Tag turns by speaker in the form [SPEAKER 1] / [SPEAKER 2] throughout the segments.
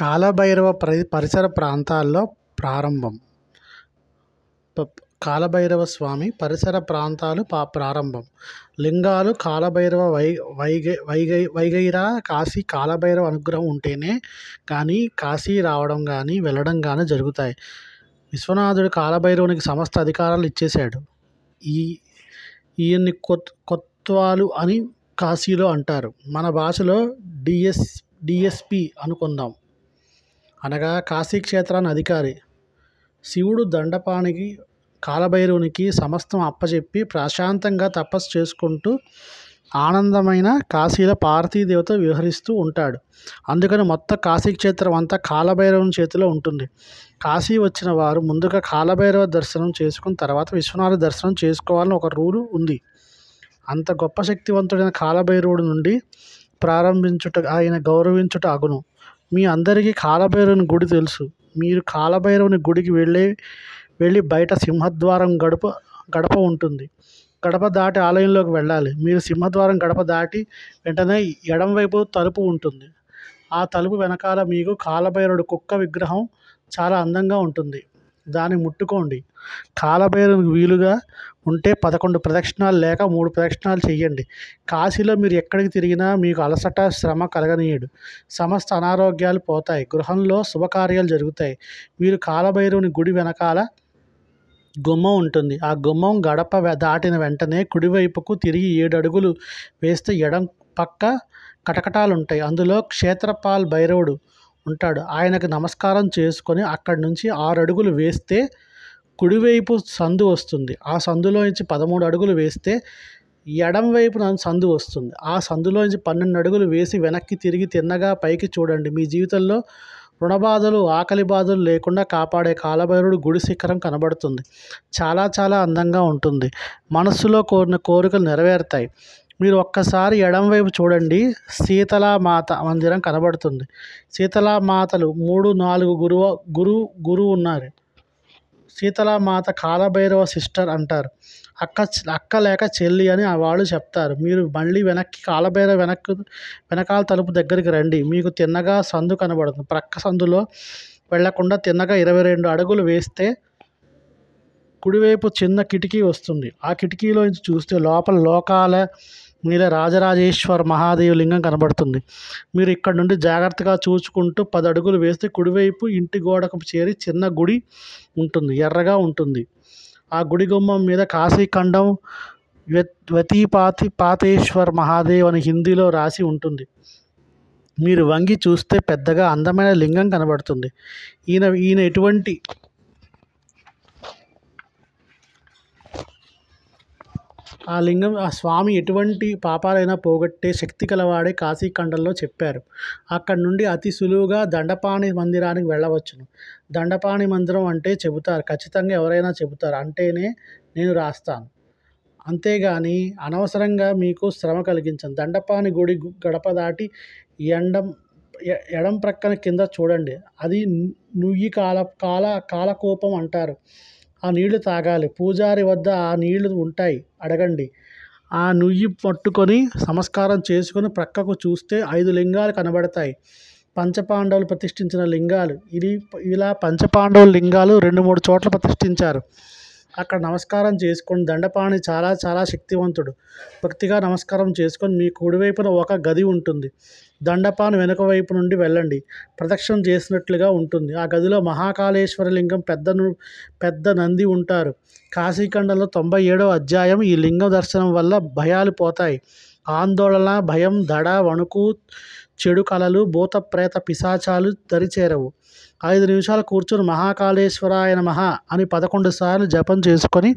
[SPEAKER 1] కాలభైరవ పరిసర ప్రాంతాల్లో ప్రారంభం కాలభైరవ స్వామి పరిసర ప్రాంతాలు పా ప్రారంభం లింగాలు కాలభైరవ వై వైగై వైగై వైగైరా కాశీ కాలభైరవ అనుగ్రహం ఉంటేనే కానీ కాశీ రావడం కానీ వెళ్ళడం కానీ జరుగుతాయి విశ్వనాథుడు కాలభైరవునికి సమస్త అధికారాలు ఇచ్చేశాడు ఈ ఈయన్ని కొత్ కొత్వాలు అని కాశీలో అంటారు మన భాషలో డిఎస్ డిఎస్పి అనుకుందాం అనగా కాశీ క్షేత్రాన్ని అధికారి శివుడు దండపానికి కాలభైరవునికి సమస్తం అప్పచెప్పి ప్రశాంతంగా తపస్సు చేసుకుంటూ ఆనందమైన కాశీల పార్వతీదేవత వ్యవహరిస్తూ ఉంటాడు అందుకని మొత్తం కాశీక్షేత్రం అంతా కాలభైరవుని చేతిలో ఉంటుంది కాశీ వచ్చిన వారు ముందుగా కాలభైరవ దర్శనం చేసుకుని తర్వాత విశ్వనాథ దర్శనం చేసుకోవాలని ఒక రూలు ఉంది అంత గొప్ప శక్తివంతుడైన కాలభైరవుడు నుండి ప్రారంభించుట ఆయన గౌరవించుట అగును మీ అందరికీ కాలభైరవుని గుడి తెలుసు మీరు కాలభైరవుని గుడికి వెళ్ళే వెళ్ళి బయట సింహద్వారం గడప గడప ఉంటుంది గడప దాటి ఆలయంలోకి వెళ్ళాలి మీరు సింహద్వారం గడప దాటి వెంటనే ఎడంవైపు తలుపు ఉంటుంది ఆ తలుపు వెనకాల మీకు కాలభైరుడు కుక్క విగ్రహం చాలా అందంగా ఉంటుంది దాన్ని ముట్టుకోండి కాలభైరవునికి వీలుగా ఉంటే పదకొండు ప్రదక్షిణాలు లేక మూడు ప్రదక్షిణాలు చేయండి కాశీలో మీరు ఎక్కడికి తిరిగినా మీకు అలసట శ్రమ కలగనీయడు సమస్త అనారోగ్యాలు పోతాయి గృహంలో శుభకార్యాలు జరుగుతాయి మీరు కాలభైరవుని గుడి వెనకాల గుమ్మం ఉంటుంది ఆ గుమ్మం గడప దాటిన వెంటనే కుడివైపుకు తిరిగి ఏడు అడుగులు వేస్తే ఎడం పక్క కటకటాలుంటాయి అందులో క్షేత్రపాల్ భైరవుడు ఉంటాడు ఆయనకు నమస్కారం చేసుకొని అక్కడి నుంచి ఆరు అడుగులు వేస్తే కుడివైపు సందు వస్తుంది ఆ సందులో నుంచి పదమూడు అడుగులు వేస్తే ఎడం నన్ను సందు వస్తుంది ఆ సందులోంచి పన్నెండు అడుగులు వేసి వెనక్కి తిరిగి తిన్నగా పైకి చూడండి మీ జీవితంలో రుణబాధలు ఆకలి బాధలు లేకుండా కాపాడే కాలభైరుడు గుడి శిఖరం కనబడుతుంది చాలా చాలా అందంగా ఉంటుంది మనస్సులో కోరిన కోరికలు నెరవేరుతాయి మీరు ఒక్కసారి ఎడంవైపు చూడండి శీతలామాత మందిరం కనబడుతుంది శీతలామాతలు మూడు నాలుగు గురువు గురు గురువు ఉన్నారు శీతలామాత కాలభైరవ సిస్టర్ అంటారు అక్క అక్క లేక చెల్లి అని వాళ్ళు చెప్తారు మీరు మళ్ళీ వెనక్కి కాలభైరవ వెనక్కి వెనకాల తలుపు దగ్గరికి రండి మీకు తిన్నగా సందు కనబడుతుంది ప్రక్క సందులో వెళ్లకుండా తిన్నగా ఇరవై రెండు అడుగులు వేస్తే కుడివైపు చిన్న కిటికీ వస్తుంది ఆ కిటికీలో చూస్తే లోపల లోకాల మీద రాజరాజేశ్వర మహాదేవ లింగం కనబడుతుంది మీరు ఇక్కడ నుండి జాగ్రత్తగా చూసుకుంటూ పది అడుగులు వేస్తే కుడివైపు ఇంటి గోడకు చేరి చిన్న గుడి ఉంటుంది ఎర్రగా ఉంటుంది ఆ గుడి గుమ్మం మీద కాశీఖండం వతీపాతి పాతేశ్వర్ మహాదేవ్ అని హిందీలో రాసి ఉంటుంది మీరు వంగి చూస్తే పెద్దగా అందమైన లింగం కనబడుతుంది ఈయన ఈయన ఎటువంటి ఆ లింగం ఆ స్వామి ఎటువంటి పాపాలైనా పోగొట్టే శక్తి కలవాడే కాశీఖండంలో చెప్పారు అక్కడ నుండి అతి సులువుగా దండపాణి మందిరానికి వెళ్ళవచ్చును దండపాణి మందిరం అంటే చెబుతారు ఖచ్చితంగా ఎవరైనా చెబుతారు అంటేనే నేను రాస్తాను అంతేగాని అనవసరంగా మీకు శ్రమ కలిగించను దండపాణి గుడి గడప దాటి ఎండం ఎడం ప్రక్కన కింద చూడండి అది నుయ్యి కాల కాల కాలకోపం అంటారు ఆ నీళ్లు తాగాలి పూజారి వద్ద ఆ నీళ్లు ఉంటాయి అడగండి ఆ నుయ్యి పట్టుకొని సంస్కారం చేసుకొని ప్రక్కకు చూస్తే ఐదు లింగాలు కనబడతాయి పంచపాండవులు ప్రతిష్ఠించిన లింగాలు ఇది ఇలా పంచపాండవుల లింగాలు రెండు మూడు చోట్ల ప్రతిష్ఠించారు అక్కడ నమస్కారం చేసుకుని దండపాణి చాలా చాలా శక్తివంతుడు భక్తిగా నమస్కారం చేసుకొని మీ కుడివైపున ఒక గది ఉంటుంది దండపాను వెనుక వైపు నుండి వెళ్ళండి ప్రదక్షిణ చేసినట్లుగా ఉంటుంది ఆ గదిలో మహాకాళేశ్వర లింగం పెద్ద పెద్ద నంది ఉంటారు కాశీఖండంలో తొంభై ఏడో అధ్యాయం ఈ లింగం దర్శనం వల్ల భయాలు పోతాయి ఆందోళన భయం దడ వణుకు చెడు కళలు భూత ప్రేత పిశాచాలు దరిచేరవు ఐదు నిమిషాలు కూర్చుని మహాకాళేశ్వరాయ మహా అని పదకొండు సార్లు జపం చేసుకొని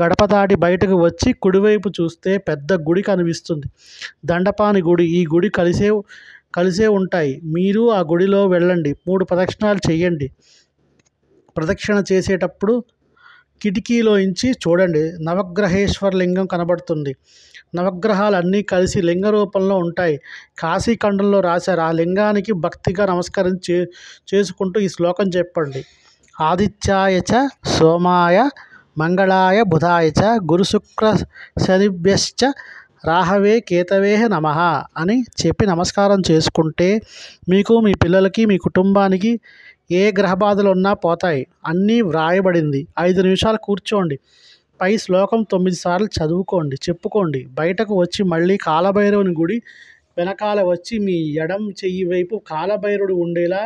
[SPEAKER 1] గడప దాటి బయటకు వచ్చి కుడివైపు చూస్తే పెద్ద గుడి కనిపిస్తుంది దండపాని గుడి ఈ గుడి కలిసే కలిసే ఉంటాయి మీరు ఆ గుడిలో వెళ్ళండి మూడు ప్రదక్షిణాలు చేయండి ప్రదక్షిణ చేసేటప్పుడు కిటికీలోంచి చూడండి నవగ్రహేశ్వర లింగం కనబడుతుంది నవగ్రహాలు అన్నీ కలిసి లింగ రూపంలో ఉంటాయి కాశీఖండంలో రాశారు ఆ లింగానికి భక్తిగా నమస్కరించి చేసుకుంటూ ఈ శ్లోకం చెప్పండి ఆదిత్యాయ సోమాయ మంగళాయ బుధాయ చ గురుశుక్ర శనిభ్యశ్చ రాహవే కేతవే నమ అని చెప్పి నమస్కారం చేసుకుంటే మీకు మీ పిల్లలకి మీ కుటుంబానికి ఏ గ్రహ బాధలు ఉన్నా పోతాయి అన్నీ వ్రాయబడింది ఐదు నిమిషాలు కూర్చోండి పై శ్లోకం తొమ్మిది సార్లు చదువుకోండి చెప్పుకోండి బయటకు వచ్చి మళ్ళీ కాలభైరవుని గుడి వెనకాల వచ్చి మీ ఎడం చెయ్యి వైపు కాలభైరుడు ఉండేలా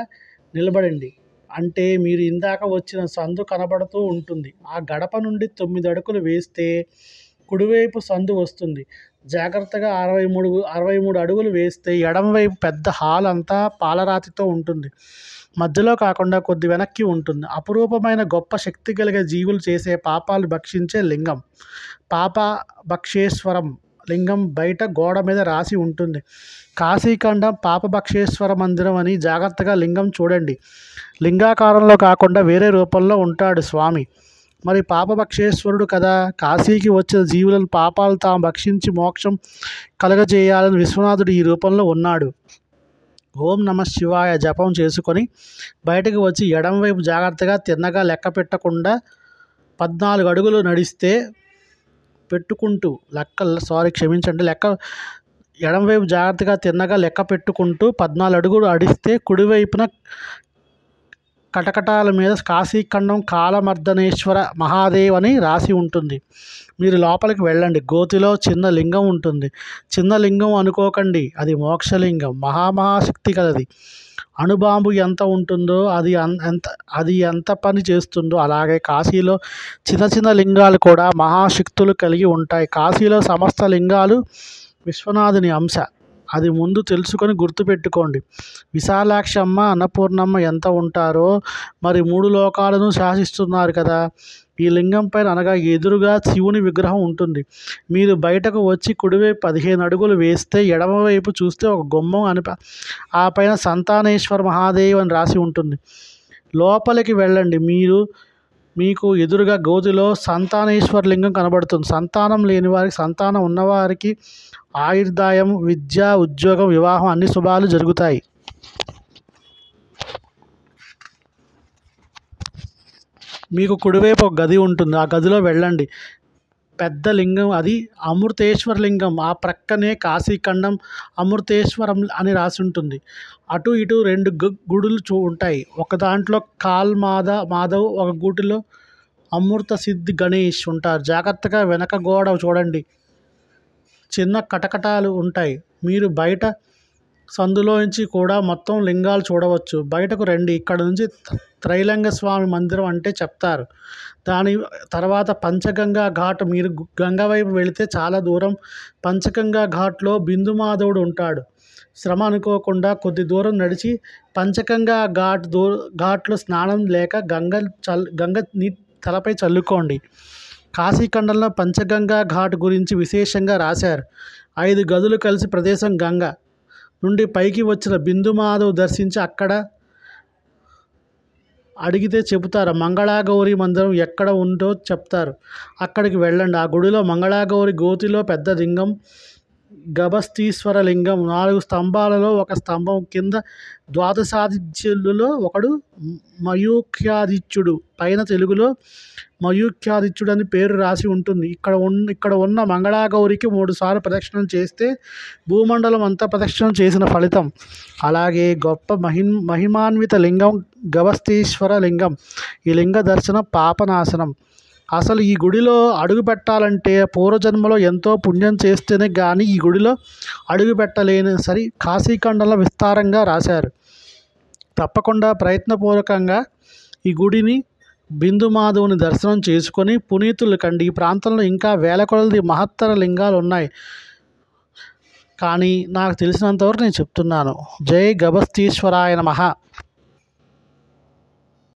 [SPEAKER 1] నిలబడండి అంటే మీరు ఇందాక వచ్చిన సందు కనబడుతూ ఉంటుంది ఆ గడప నుండి తొమ్మిది అడుగులు వేస్తే కుడివైపు సందు వస్తుంది జాగ్రత్తగా అరవై మూడు అరవై మూడు అడుగులు వేస్తే ఎడమవైపు పెద్ద హాల్ అంతా పాలరాతితో ఉంటుంది మధ్యలో కాకుండా కొద్ది వెనక్కి ఉంటుంది అపురూపమైన గొప్ప శక్తి కలిగే జీవులు చేసే పాపాలు భక్షించే లింగం పాప భక్షేశ్వరం లింగం బయట గోడ మీద రాసి ఉంటుంది కాశీఖండం పాపభక్షేశ్వర మందిరం అని జాగ్రత్తగా లింగం చూడండి లింగాకారంలో కాకుండా వేరే రూపంలో ఉంటాడు స్వామి మరి పాపభక్షేశ్వరుడు కదా కాశీకి వచ్చిన జీవులను పాపాలు తాము భక్షించి మోక్షం కలగజేయాలని విశ్వనాథుడు ఈ రూపంలో ఉన్నాడు ఓం నమ శివాయ జపం చేసుకొని బయటకు వచ్చి ఎడంవైపు జాగ్రత్తగా తిన్నగా లెక్క పెట్టకుండా పద్నాలుగు అడుగులు నడిస్తే పెట్టుకుంటూ లెక్క సారీ క్షమించండి లెక్క ఎడంవైపు జాగ్రత్తగా తిన్నగా లెక్క పెట్టుకుంటూ పద్నాలుగు అడుగులు అడిస్తే కుడివైపున కటకటాల మీద కాశీఖండం కాలమర్దనేశ్వర మహాదేవ్ అని రాసి ఉంటుంది మీరు లోపలికి వెళ్ళండి గోతిలో చిన్న లింగం ఉంటుంది చిన్న లింగం అనుకోకండి అది మోక్షలింగం మహామహాశక్తి కదది అణుబాంబు ఎంత ఉంటుందో అది ఎంత అది ఎంత పని చేస్తుందో అలాగే కాశీలో చిన్న చిన్న లింగాలు కూడా మహాశక్తులు కలిగి ఉంటాయి కాశీలో సమస్త లింగాలు విశ్వనాథుని అంశ అది ముందు తెలుసుకొని గుర్తుపెట్టుకోండి విశాలాక్షమ్మ అన్నపూర్ణమ్మ ఎంత ఉంటారో మరి మూడు లోకాలను శాసిస్తున్నారు కదా ఈ లింగం పైన అనగా ఎదురుగా శివుని విగ్రహం ఉంటుంది మీరు బయటకు వచ్చి కుడివైపు పదిహేను అడుగులు వేస్తే ఎడమవైపు చూస్తే ఒక గుమ్మం అని ఆ పైన సంతానేశ్వర మహాదేవ్ అని రాసి ఉంటుంది లోపలికి వెళ్ళండి మీరు మీకు ఎదురుగా గోధిలో సంతానేశ్వర లింగం కనబడుతుంది సంతానం లేని వారికి సంతానం ఉన్నవారికి ఆయుర్దాయం విద్య ఉద్యోగం వివాహం అన్ని శుభాలు జరుగుతాయి మీకు కుడివైపు ఒక గది ఉంటుంది ఆ గదిలో వెళ్ళండి పెద్ద లింగం అది అమృతేశ్వర లింగం ఆ ప్రక్కనే కాశీఖండం అమృతేశ్వరం అని రాసి ఉంటుంది అటు ఇటు రెండు గుడులు చూ ఉంటాయి ఒక దాంట్లో కాల్ మాధ మాధవ్ ఒక గుడిలో అమృత సిద్ధి గణేష్ ఉంటారు జాగ్రత్తగా వెనక గోడ చూడండి చిన్న కటకటాలు ఉంటాయి మీరు బయట సందులోంచి కూడా మొత్తం లింగాలు చూడవచ్చు బయటకు రండి ఇక్కడ నుంచి త్రైలింగ స్వామి మందిరం అంటే చెప్తారు దాని తర్వాత పంచగంగా ఘాట్ మీరు గంగ వైపు వెళితే చాలా దూరం పంచగంగా ఘాట్లో బిందుమాధవుడు ఉంటాడు శ్రమ అనుకోకుండా కొద్ది దూరం నడిచి పంచగంగా ఘాట్ దూ ఘాట్లో స్నానం లేక గంగ చల్ గంగ నీ తలపై చల్లుకోండి కాశీఖండంలో పంచగంగా ఘాట్ గురించి విశేషంగా రాశారు ఐదు గదులు కలిసి ప్రదేశం గంగ నుండి పైకి వచ్చిన బిందుమాధవ్ దర్శించి అక్కడ అడిగితే చెబుతారు మంగళాగౌరి మందిరం ఎక్కడ ఉందో చెప్తారు అక్కడికి వెళ్ళండి ఆ గుడిలో మంగళాగౌరి గోతిలో పెద్ద లింగం గభస్థీశ్వర లింగం నాలుగు స్తంభాలలో ఒక స్తంభం కింద ద్వాదశాదిత్యులలో ఒకడు మయూఖ్యాదిత్యుడు పైన తెలుగులో మయూఖ్యాదిత్యుడు అని పేరు రాసి ఉంటుంది ఇక్కడ ఉన్న ఇక్కడ ఉన్న మంగళాగౌరికి మూడుసార్లు ప్రదక్షిణం చేస్తే భూమండలం అంతా ప్రదక్షిణం చేసిన ఫలితం అలాగే గొప్ప మహిం మహిమాన్విత లింగం గవస్తీశ్వర లింగం ఈ లింగ దర్శనం పాపనాశనం అసలు ఈ గుడిలో అడుగు పెట్టాలంటే పూర్వజన్మలో ఎంతో పుణ్యం చేస్తేనే కానీ ఈ గుడిలో అడుగు పెట్టలేని సరి కాశీఖండలో విస్తారంగా రాశారు తప్పకుండా ప్రయత్నపూర్వకంగా ఈ గుడిని బిందు మాధవుని దర్శనం చేసుకొని పునీతులు కండి ఈ ప్రాంతంలో ఇంకా వేల కొలది మహత్తర లింగాలు ఉన్నాయి కానీ నాకు తెలిసినంతవరకు నేను చెప్తున్నాను జై గబస్తీశ్వరాయ నమ